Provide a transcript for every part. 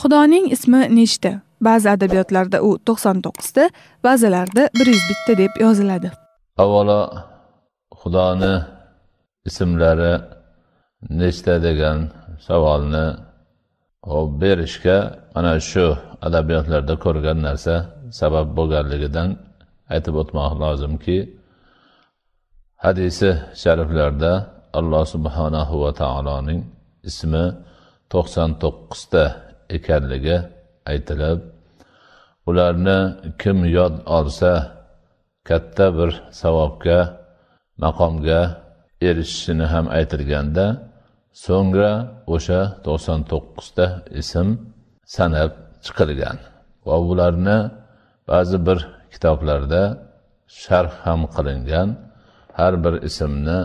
xudoning ismi nechta ba'zi adabiyotlarda u to'qson to'qqizta ba'zilarda bir yuz bitta deb yoziladi avvalo xudoni ismlari nechta degan savolni berishga mana shu adabiyotlarda ko'rgan narsa sabab bo'lganligidan aytib o'tmoq lozimki hadisi shariflarda alloh subhanahu va taoloning ismi to'qson to'qqizta ekanligi aytilib ularni kim yod olsa katta bir savobga maqomga erishishini ham aytilganda so'ngra o'sha to'qson to'qqizta ism sanab chiqilgan va ularni ba'zi bir kitoblarda sharh ham qilingan har bir ismni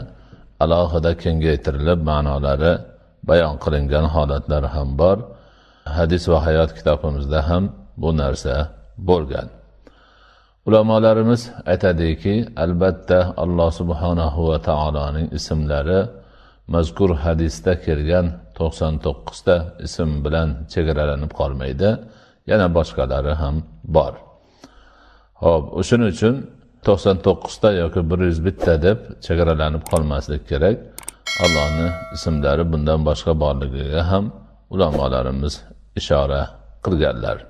alohida kengaytirilib ma'nolari bayon qilingan holatlari ham bor hadis va hayot kitobimizda ham bu narsa bo'lgan ulamolarimiz aytadiki albatta alloh subhanahu va taoloning ismlari mazkur hadisda kelgan to'qson to'qqizta ism bilan chegaralanib qolmaydi yana boshqalari ham bor ho'p shuning uchun to'qson to'qqizta yoki bir yuz bitta deb chegaralanib qolmaslik kerak allohni ismlari bundan boshqa borligiga ham ulamolarimiz ishora qilganlar